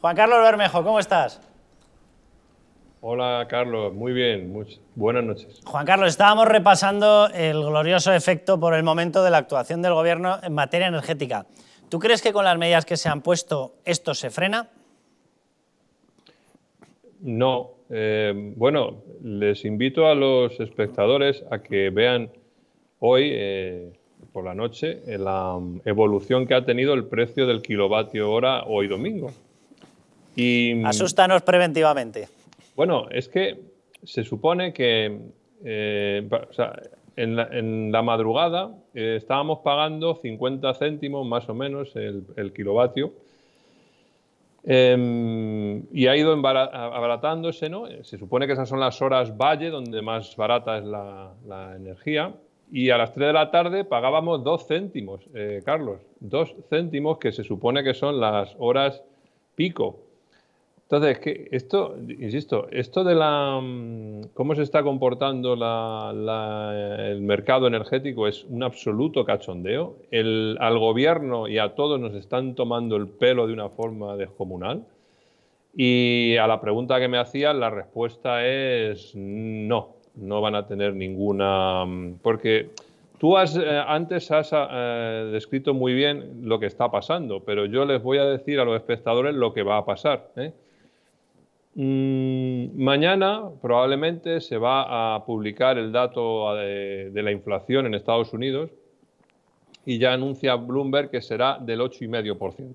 Juan Carlos Bermejo, ¿cómo estás? Hola Carlos, muy bien, buenas noches. Juan Carlos, estábamos repasando el glorioso efecto por el momento de la actuación del gobierno en materia energética. ¿Tú crees que con las medidas que se han puesto esto se frena? No. Eh, bueno, les invito a los espectadores a que vean hoy eh, por la noche eh, la mm, evolución que ha tenido el precio del kilovatio hora hoy domingo. Y, mm, Asústanos preventivamente. Bueno, es que se supone que eh, en, la, madrugada eh, estábamos pagando 50 céntimos más o menos el, kilovatio. Em, y ha ido abaratándose, ¿no? Se supone que esas son las horas valle donde más barata es la, la energía y a las 3 de la tarde pagábamos 2 céntimos, eh, Carlos, 2 céntimos que se supone que son las horas pico. Entonces, esto, insisto, esto de la mm, cómo se está comportando el mercado energético es un absoluto cachondeo. al gobierno y a todos nos están tomando el pelo de una forma descomunal. Y a la pregunta que me hacía, la respuesta es no no van a tener ninguna... Mm, porque tú has, eh, antes has eh, descrito muy bien lo que está pasando, pero yo les voy a decir a los espectadores lo que va a pasar. ¿eh? Mm, mañana probablemente se va a publicar el dato de, de, la inflación en Estados Unidos y ya anuncia Bloomberg que será del 8,5%.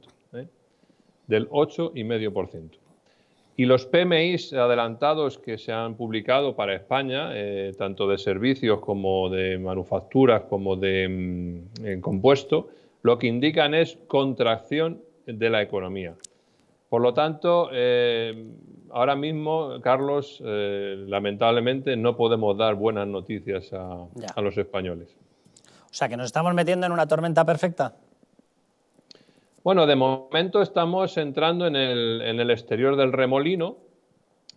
Del 8,5%. Y los PMIs adelantados que se han publicado para España, eh, tanto de servicios como de manufacturas como de mm, compuesto, lo que indican es contracción de la economía. Por lo tanto, eh, ahora mismo, Carlos, eh, lamentablemente no podemos dar buenas noticias a los españoles. O sea, que nos estamos metiendo en una tormenta perfecta. Bueno, de momento estamos entrando en el, exterior del remolino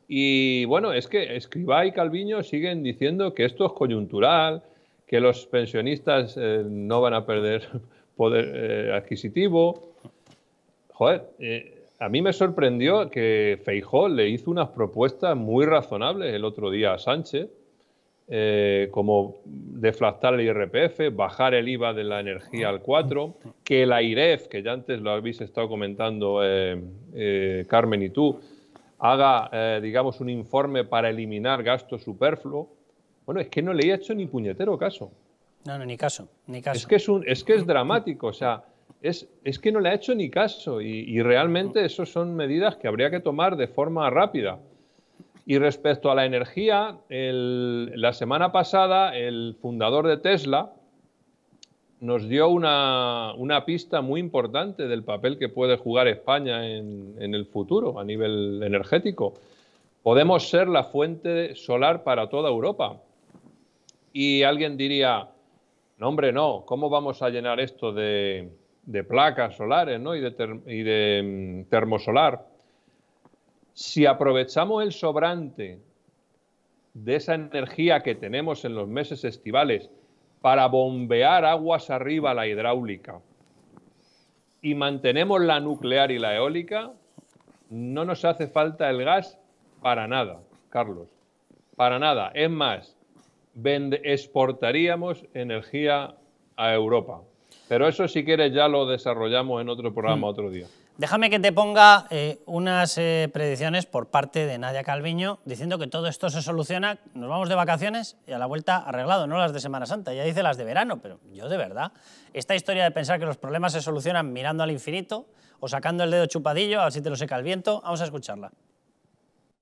y bueno, es que Escribá y Calviño siguen diciendo que esto es coyuntural, que los pensionistas eh, no van a perder poder eh, adquisitivo. Joder, eh, a mí me sorprendió que Feijó le hizo unas propuestas muy razonables el otro día a Sánchez eh, como deflactar el IRPF, bajar el IVA de la energía al 4, que la AIREF, que ya antes lo habéis estado comentando eh, eh, Carmen y tú, haga, digamos, un informe para eliminar gasto superfluo. Bueno, es que no le he hecho ni puñetero caso. No, no, ni caso, ni Es que es, un, es, que es dramático, o sea, es, que no le ha hecho ni caso y, y realmente esas son medidas que habría que tomar de forma rápida. Y respecto a la energía, la semana pasada el fundador de Tesla nos dio una, pista muy importante del papel que puede jugar España en, el futuro a nivel energético. Podemos ser la fuente solar para toda Europa. Y alguien diría, no, hombre, no, ¿cómo vamos a llenar esto de, placas solares y de, mm, termosolar? Si aprovechamos el sobrante de esa energía que tenemos en los meses estivales para bombear aguas arriba a la hidráulica y mantenemos la nuclear y la eólica, no nos hace falta el gas para nada, Carlos. Para nada. Es más, exportaríamos energía a Europa. Pero eso si quieres ya lo desarrollamos en otro programa hmm. otro día. Déjame que te ponga eh, unas eh, predicciones por parte de Nadia Calviño diciendo que todo esto se soluciona, nos vamos de vacaciones y a la vuelta arreglado, no las de Semana Santa, ya dice las de verano, pero yo de verdad, esta historia de pensar que los problemas se solucionan mirando al infinito o sacando el dedo chupadillo, a ver si te lo seca el viento, vamos a escucharla.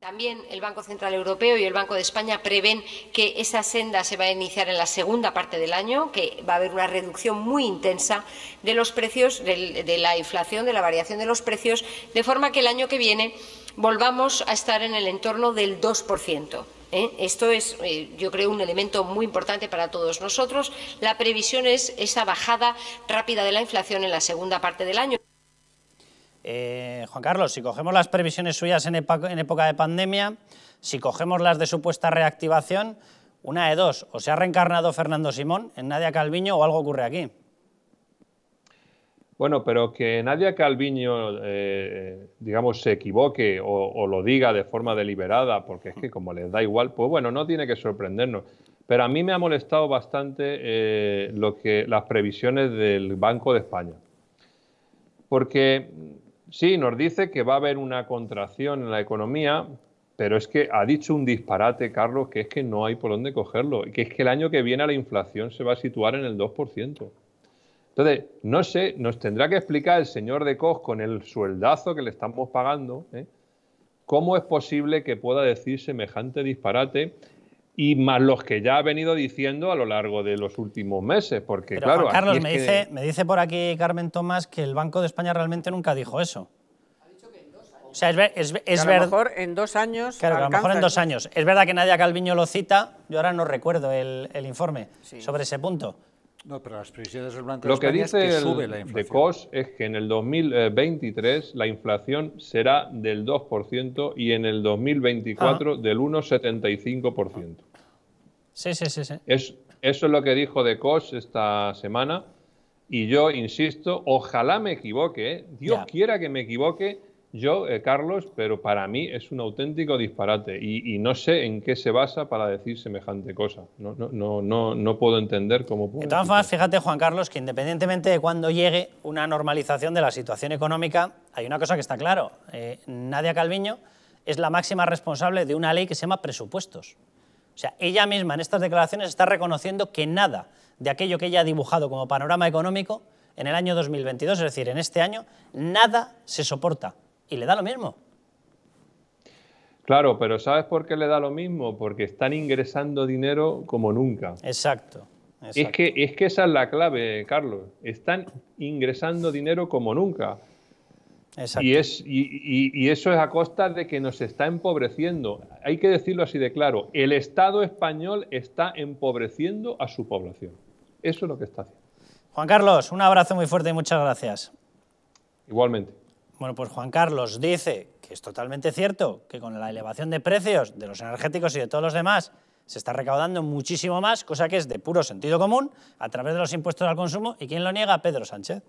También el Banco Central Europeo y el Banco de España prevén que esa senda se va a iniciar en la segunda parte del año, que va a haber una reducción muy intensa de los precios, de la inflación, de la variación de los precios, de forma que el año que viene volvamos a estar en el entorno del 2%. ¿eh? Esto es, eh, yo creo, un elemento muy importante para todos nosotros. La previsión es esa bajada rápida de la inflación en la segunda parte del año. Eh, Juan Carlos, si cogemos las previsiones suyas en, época de pandemia, si cogemos las de supuesta reactivación, una de dos, o se ha reencarnado Fernando Simón en Nadia Calviño o algo ocurre aquí. Bueno, pero que Nadia Calviño, eh, digamos, se equivoque o, lo diga de forma deliberada, porque es que como les da igual, pues bueno, no tiene que sorprendernos. Pero a mí me ha molestado bastante eh, lo que, las previsiones del Banco de España. Porque Sí, nos dice que va a haber una contracción en la economía, pero es que ha dicho un disparate, Carlos, que es que no hay por dónde cogerlo, que es que el año que viene la inflación se va a situar en el 2%. Entonces, no sé, nos tendrá que explicar el señor de Koch con el sueldazo que le estamos pagando, ¿eh? cómo es posible que pueda decir semejante disparate y más los que ya ha venido diciendo a lo largo de los últimos meses. Porque, claro, Carlos, me, dice, me dice por aquí Carmen Tomás que el Banco de España realmente nunca dijo eso. Ha dicho que en dos años. O sea, es, a lo mejor en dos años. Claro, a lo mejor en dos años. Es verdad que Nadia Calviño lo cita, yo ahora no recuerdo el, informe sobre ese punto. No, pero las previsiones del Banco de España dice es que sube la inflación. de COS es que en el 2023 la inflación será del 2% y en el 2024 del 1,75%. Sí, sí, sí. Es, eso es lo que dijo De Cos esta semana. Y yo insisto, ojalá me equivoque, ¿eh? Dios quiera que me equivoque yo, eh, Carlos, pero para mí es un auténtico disparate y, no sé en qué se basa para decir semejante cosa. No, no, no, no, puedo entender cómo puede. De todas fíjate, Juan Carlos, que independientemente de cuándo llegue una normalización de la situación económica, hay una cosa que está claro. Eh, Nadia Calviño es la máxima responsable de una ley que se llama presupuestos. O sea, ella misma en estas declaraciones está reconociendo que nada de aquello que ella ha dibujado como panorama económico en el año 2022, es decir, en este año, nada se soporta. Y le da lo mismo. Claro, pero ¿sabes por qué le da lo mismo? Porque están ingresando dinero como nunca. Exacto. Es, que, es que esa es la clave, Carlos. Están ingresando dinero como nunca. Y, es, y eso es a costa de que nos está empobreciendo. Hay que decirlo así de claro. El Estado español está empobreciendo a su población. Eso es lo que está haciendo. Juan Carlos, un abrazo muy fuerte y muchas gracias. Igualmente. Bueno, pues Juan Carlos dice que es totalmente cierto que con la elevación de precios de los energéticos y de todos los demás se está recaudando muchísimo más, cosa que es de puro sentido común, a través de los impuestos al consumo. ¿Y quién lo niega? Pedro Sánchez.